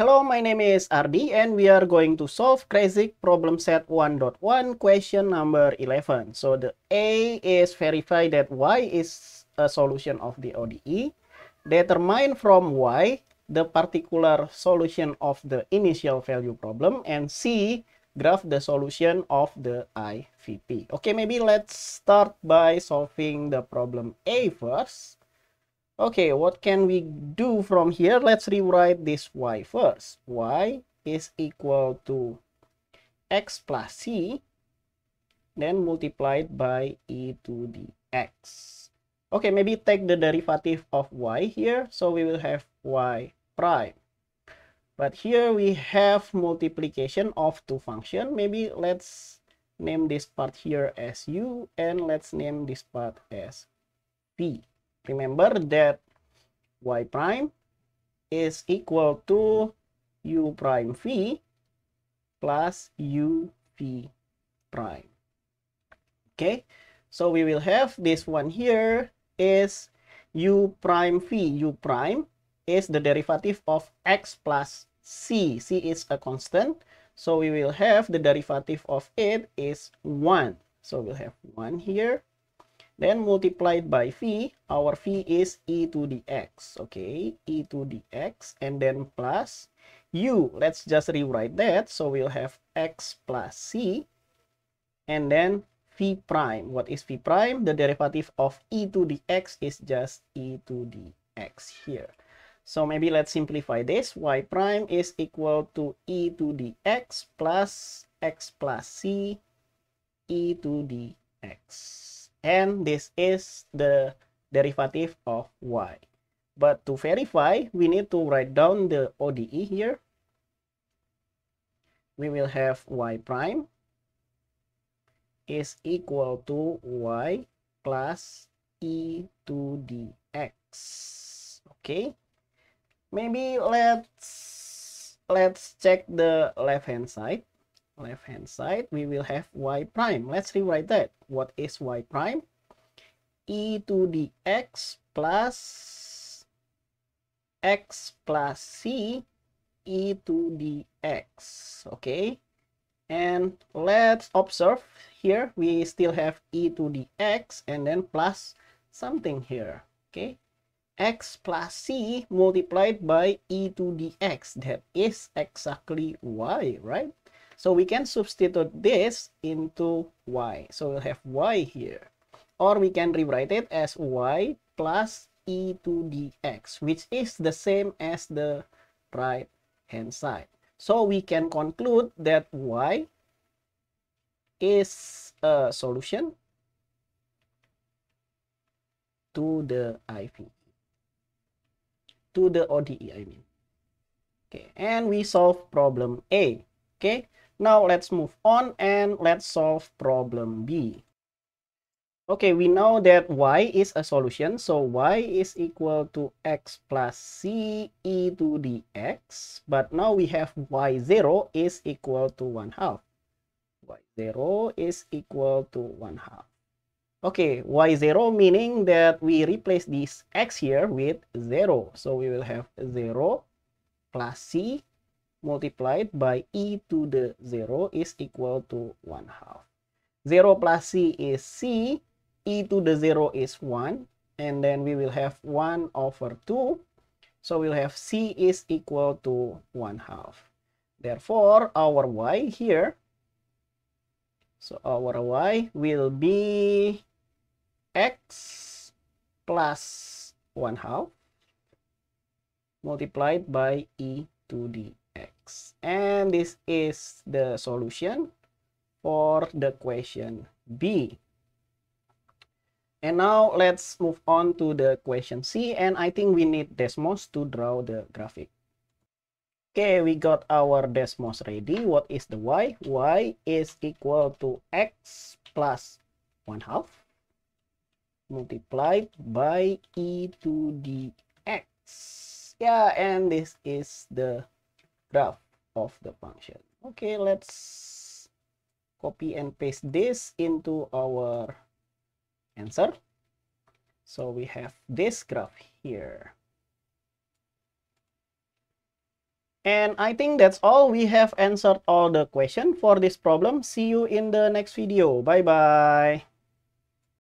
Hello, my name is Ardi and we are going to solve Crazy problem set 1.1 question number 11. So the A is verify that Y is a solution of the ODE. Determine from Y the particular solution of the initial value problem and C graph the solution of the IVP. Okay, maybe let's start by solving the problem A first. Okay, what can we do from here? Let's rewrite this y first. y is equal to x plus c, then multiplied by e to the x. Okay, maybe take the derivative of y here, so we will have y prime. But here we have multiplication of two function. Maybe let's name this part here as u, and let's name this part as v. Remember that y prime is equal to u prime v plus u v prime. Okay, so we will have this one here is u prime v. u prime is the derivative of x plus c. c is a constant. So we will have the derivative of it is 1. So we'll have 1 here then multiplied by v, our v is e to the x, okay? e to the x and then plus u. Let's just rewrite that. So we'll have x plus c and then v prime. What is v prime? The derivative of e to the x is just e to the x here. So maybe let's simplify this. y prime is equal to e to the x plus x plus c e to the x and this is the derivative of y. But to verify, we need to write down the ODE here. We will have y prime is equal to y plus e to dx. Okay. Maybe let's let's check the left hand side left hand side we will have y prime let's rewrite that what is y prime e to the x plus x plus c e to the x okay and let's observe here we still have e to the x and then plus something here okay x plus c multiplied by e to the x that is exactly y right so we can substitute this into y. So we'll have y here. Or we can rewrite it as y plus e to dx, which is the same as the right hand side. So we can conclude that y is a solution to the to the ODE, I mean. Okay, and we solve problem A. Okay, now let's move on and let's solve problem B. Okay, we know that y is a solution. So y is equal to x plus c e to the x. But now we have y0 is equal to 1 half. y0 is equal to 1 half. Okay, y0 meaning that we replace this x here with 0. So we will have 0 plus c multiplied by e to the 0 is equal to 1 half. 0 plus c is c, e to the 0 is 1, and then we will have 1 over 2. So we'll have c is equal to 1 half. Therefore, our y here, so our y will be x plus 1 half multiplied by e to the And this is the solution for the question B. And now let's move on to the question C. And I think we need Desmos to draw the graphic. Okay, we got our Desmos ready. What is the y? y is equal to x plus 1 half multiplied by e to the x. Yeah, and this is the graph of the function. Okay, let's copy and paste this into our answer. So we have this graph here. And I think that's all. We have answered all the question for this problem. See you in the next video. Bye-bye.